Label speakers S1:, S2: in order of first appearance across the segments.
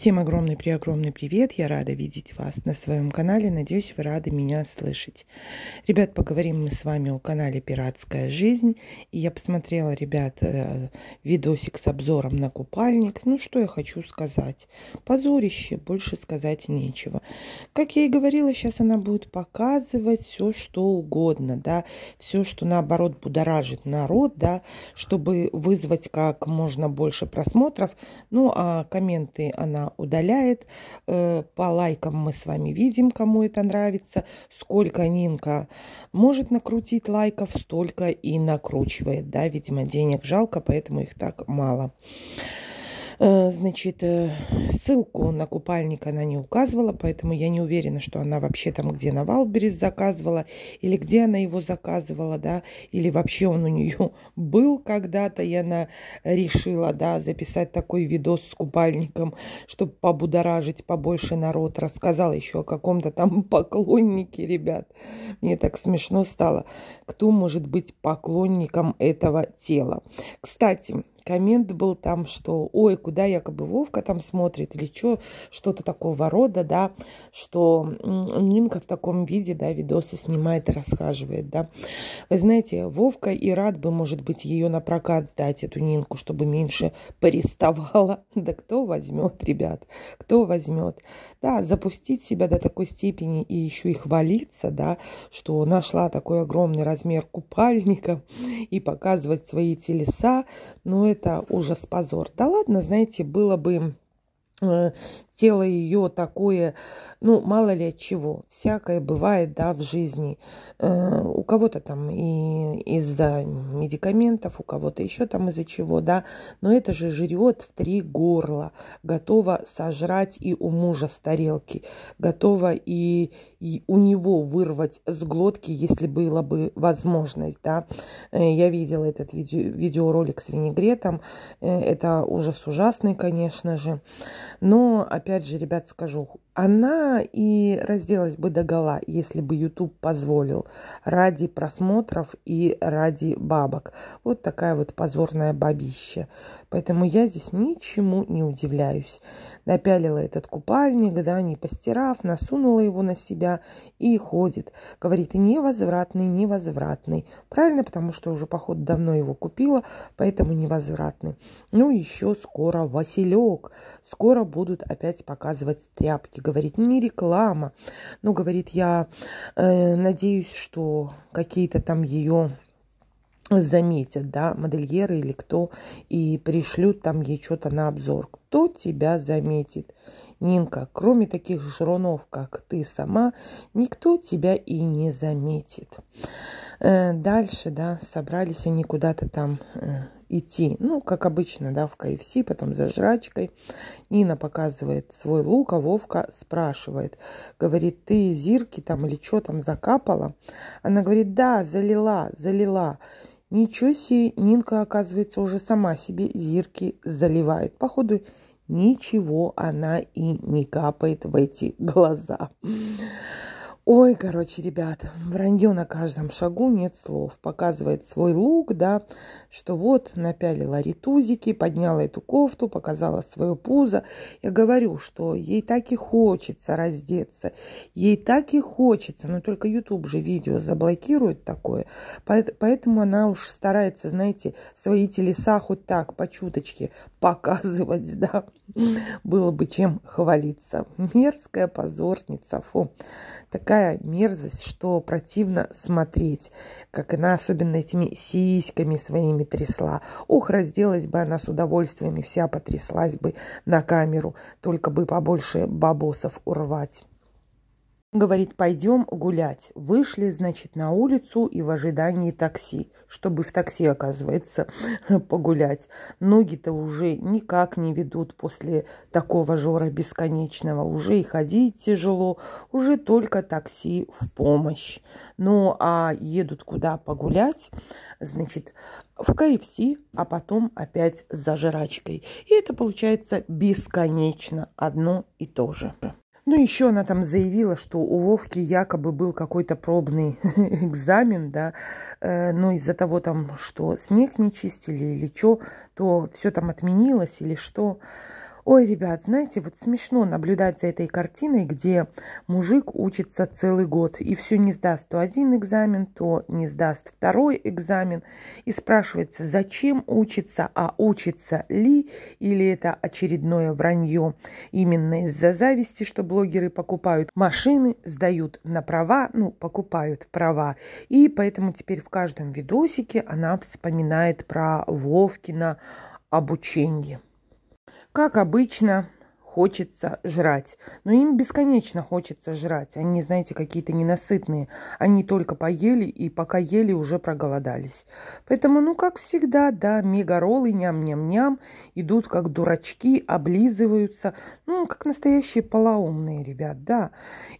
S1: Всем огромный при огромный привет! Я рада видеть вас на своем канале. Надеюсь, вы рады меня слышать. Ребят, поговорим мы с вами о канале Пиратская жизнь. И я посмотрела, ребят, э, видосик с обзором на купальник. Ну, что я хочу сказать? Позорище, больше сказать нечего. Как я и говорила, сейчас она будет показывать все, что угодно, да, все, что наоборот будоражит народ, да, чтобы вызвать как можно больше просмотров. Ну, а комменты она удаляет. Э, по лайкам мы с вами видим, кому это нравится. Сколько Нинка может накрутить лайков, столько и накручивает. Да, видимо, денег жалко, поэтому их так мало. Мало. Э, значит, э, ссылку на купальник она не указывала, поэтому я не уверена, что она вообще там, где на Валберис заказывала, или где она его заказывала, да, или вообще он у нее был когда-то, и она решила, да, записать такой видос с купальником, чтобы побудоражить побольше народ. Рассказала еще о каком-то там поклоннике, ребят. Мне так смешно стало. Кто может быть поклонником этого тела? Кстати, коммент был там, что ой, куда якобы Вовка там смотрит или что, что-то такого рода, да, что Нинка в таком виде, да, видосы снимает и расхаживает, да. Вы знаете, Вовка и рад бы, может быть, ее на прокат сдать, эту Нинку, чтобы меньше порестовала. Да кто возьмет, ребят, кто возьмет? Да, запустить себя до такой степени и еще и хвалиться, да, что нашла такой огромный размер купальника и показывать свои телеса, ну это это ужас, позор. Да ладно, знаете, было бы э, тело ее такое, ну, мало ли от чего, всякое бывает, да, в жизни. Э, у кого-то там и из-за медикаментов, у кого-то еще там из-за чего, да, но это же жрет в три горла, готова сожрать и у мужа с тарелки, готова и, и у него вырвать с глотки, если была бы возможность, да. Э, я видела этот видео, видеоролик с винегретом, э, это ужас ужасный, конечно же, но опять опять же, ребят, скажу, она и разделась бы догола, если бы YouTube позволил, ради просмотров и ради бабок. Вот такая вот позорная бабища. Поэтому я здесь ничему не удивляюсь. Напялила этот купальник, да, не постирав, насунула его на себя и ходит. Говорит, невозвратный, невозвратный. Правильно, потому что уже, походу, давно его купила, поэтому невозвратный. Ну, еще скоро Василек. Скоро будут опять показывать тряпки говорит, не реклама, но говорит, я э, надеюсь, что какие-то там ее заметят, да, модельеры или кто, и пришлют там ей что-то на обзор. Кто тебя заметит? Нинка, кроме таких жрунов, как ты сама, никто тебя и не заметит. Э, дальше, да, собрались они куда-то там э, идти, ну, как обычно, да, в КФС, потом за жрачкой. Нина показывает свой лук, а Вовка спрашивает, говорит, ты зирки там или что там закапала? Она говорит, да, залила, залила. Ничего себе, Нинка, оказывается, уже сама себе зирки заливает. Походу, ничего она и не капает в эти глаза. Ой, короче, ребят, вранье на каждом шагу, нет слов. Показывает свой лук, да, что вот напялила ритузики, подняла эту кофту, показала свое пузо. Я говорю, что ей так и хочется раздеться, ей так и хочется, но только YouTube же видео заблокирует такое. Поэтому она уж старается, знаете, свои телеса хоть так, по чуточке показывать, да. Было бы чем хвалиться. Мерзкая позорница, фу. Так такая мерзость, что противно смотреть, как она особенно этими сиськами своими трясла. Ух, разделась бы она с удовольствием и вся потряслась бы на камеру, только бы побольше бабосов урвать. Говорит, пойдем гулять. Вышли, значит, на улицу и в ожидании такси, чтобы в такси, оказывается, погулять. Ноги-то уже никак не ведут после такого жора бесконечного. Уже и ходить тяжело, уже только такси в помощь. Ну, а едут куда погулять, значит, в КФС, а потом опять за жрачкой. И это получается бесконечно одно и то же. Ну, еще она там заявила, что у Вовки якобы был какой-то пробный экзамен, да, э, но ну, из-за того там, что снег не чистили или что, то все там отменилось или что. Ой, ребят, знаете, вот смешно наблюдать за этой картиной, где мужик учится целый год и все не сдаст то один экзамен, то не сдаст второй экзамен. И спрашивается, зачем учится, а учится ли, или это очередное вранье именно из-за зависти, что блогеры покупают машины, сдают на права, ну, покупают права. И поэтому теперь в каждом видосике она вспоминает про Вовкина обучение. Как обычно, хочется жрать. Но им бесконечно хочется жрать. Они, знаете, какие-то ненасытные. Они только поели и пока ели уже проголодались. Поэтому, ну, как всегда, да, мегаролы ням-ням-ням идут как дурачки, облизываются. Ну, как настоящие полоумные ребят, да.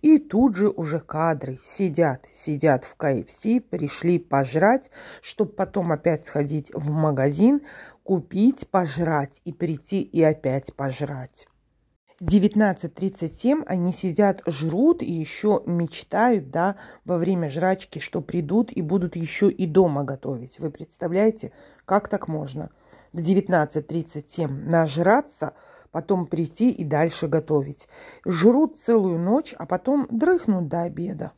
S1: И тут же уже кадры сидят, сидят в КФС, пришли пожрать, чтобы потом опять сходить в магазин, купить, пожрать и прийти и опять пожрать. 19.37 они сидят, жрут и еще мечтают, да, во время жрачки, что придут и будут еще и дома готовить. Вы представляете, как так можно? В 19.37 нажраться, потом прийти и дальше готовить. Жрут целую ночь, а потом дрыхнут до обеда.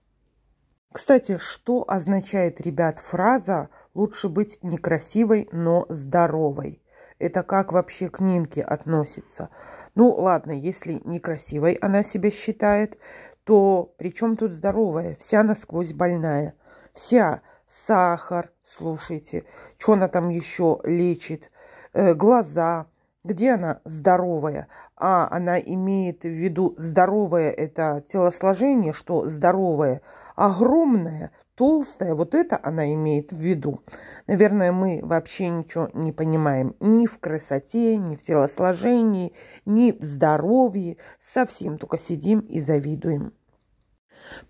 S1: Кстати, что означает, ребят, фраза «лучше быть некрасивой, но здоровой»? Это как вообще к Нинке относится? Ну ладно, если некрасивой она себя считает, то при чем тут здоровая? Вся насквозь больная. Вся. Сахар, слушайте. Что она там еще лечит? Э, глаза. Где она здоровая? А она имеет в виду здоровое это телосложение, что здоровое, огромное – толстая, вот это она имеет в виду. Наверное, мы вообще ничего не понимаем ни в красоте, ни в телосложении, ни в здоровье. Совсем только сидим и завидуем.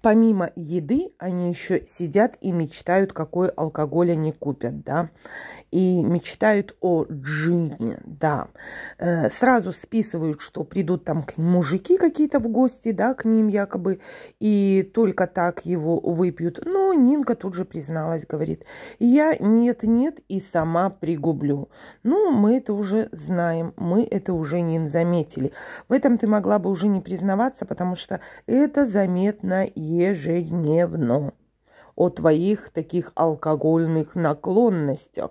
S1: Помимо еды, они еще сидят и мечтают, какой алкоголь они купят, да, и мечтают о джине, да. Э, сразу списывают, что придут там мужики какие-то в гости, да, к ним якобы, и только так его выпьют. Но Нинка тут же призналась, говорит, я нет-нет и сама пригублю. Ну, мы это уже знаем, мы это уже не заметили. В этом ты могла бы уже не признаваться, потому что это заметно меня ежедневно о твоих таких алкогольных наклонностях.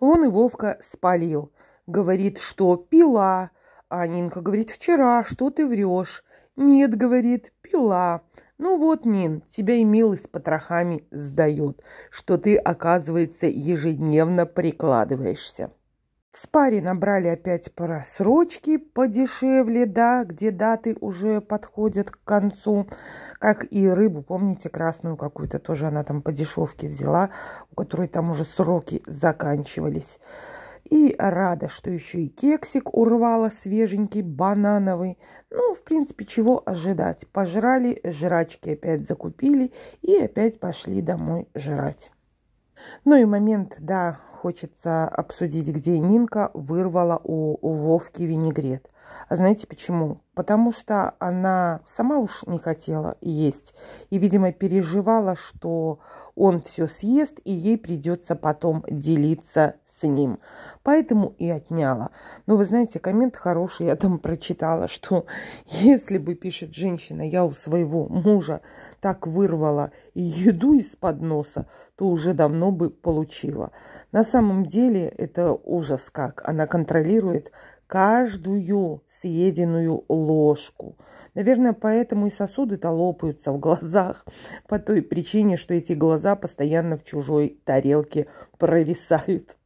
S1: Вон и Вовка спалил. Говорит, что пила. А Нинка говорит, вчера, что ты врешь? Нет, говорит, пила. Ну вот, Нин, тебя и милый с потрохами сдает, что ты, оказывается, ежедневно прикладываешься. В спаре набрали опять просрочки подешевле, да, где даты уже подходят к концу. Как и рыбу, помните, красную какую-то тоже она там по дешевке взяла, у которой там уже сроки заканчивались. И рада, что еще и кексик урвала свеженький, банановый. Ну, в принципе, чего ожидать. Пожрали, жрачки опять закупили и опять пошли домой жрать. Ну и момент, да, хочется обсудить, где Нинка вырвала у, у Вовки винегрет. А знаете почему? Потому что она сама уж не хотела есть. И, видимо, переживала, что он все съест, и ей придется потом делиться с ним. Поэтому и отняла. Но вы знаете, коммент хороший. Я там прочитала, что если бы, пишет женщина, я у своего мужа так вырвала еду из-под носа, то уже давно бы получила. На самом деле это ужас как. Она контролирует каждую съеденную ложку. Наверное, поэтому и сосуды-то лопаются в глазах, по той причине, что эти глаза постоянно в чужой тарелке провисают.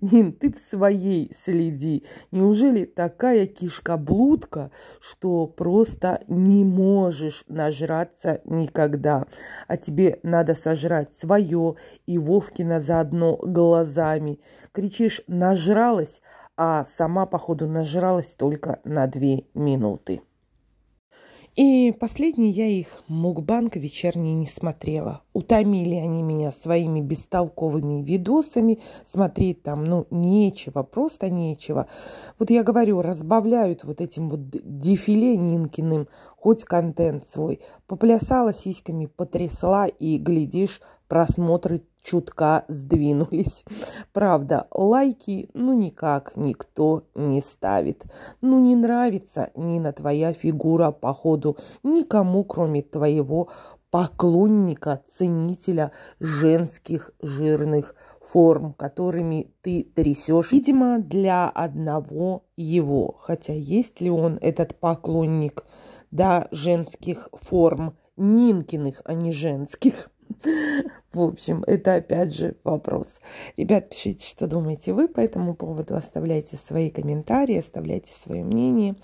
S1: Нин, ты в своей следи. Неужели такая кишка-блудка, что просто не можешь нажраться никогда? А тебе надо сожрать свое и Вовкина заодно глазами. Кричишь «нажралась», а сама, походу, нажралась только на две минуты. И последний я их мукбанк вечерний не смотрела. Утомили они меня своими бестолковыми видосами. Смотреть там, ну, нечего, просто нечего. Вот я говорю, разбавляют вот этим вот дефиле Нинкиным хоть контент свой. Поплясала сиськами, потрясла и, глядишь, просмотры чутка сдвинулись. Правда, лайки ну никак никто не ставит. Ну не нравится, ни на твоя фигура, походу, никому, кроме твоего поклонника, ценителя женских жирных форм, которыми ты трясешь, видимо, для одного его. Хотя есть ли он, этот поклонник, да, женских форм, Нинкиных, а не женских. В общем, это опять же вопрос. Ребят, пишите, что думаете вы по этому поводу, оставляйте свои комментарии, оставляйте свое мнение.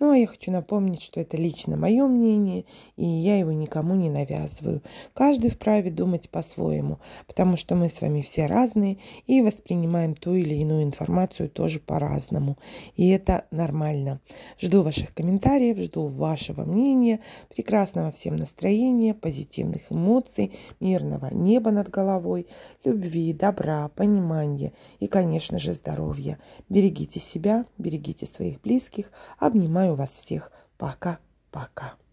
S1: Ну, а я хочу напомнить, что это лично мое мнение, и я его никому не навязываю. Каждый вправе думать по-своему, потому что мы с вами все разные и воспринимаем ту или иную информацию тоже по-разному. И это нормально. Жду ваших комментариев, жду вашего мнения, прекрасного всем настроения, позитивных эмоций, мирного неба над головой, любви, добра, понимания и, конечно же, здоровья. Берегите себя, берегите своих близких. Обнимаю вас всех. Пока-пока.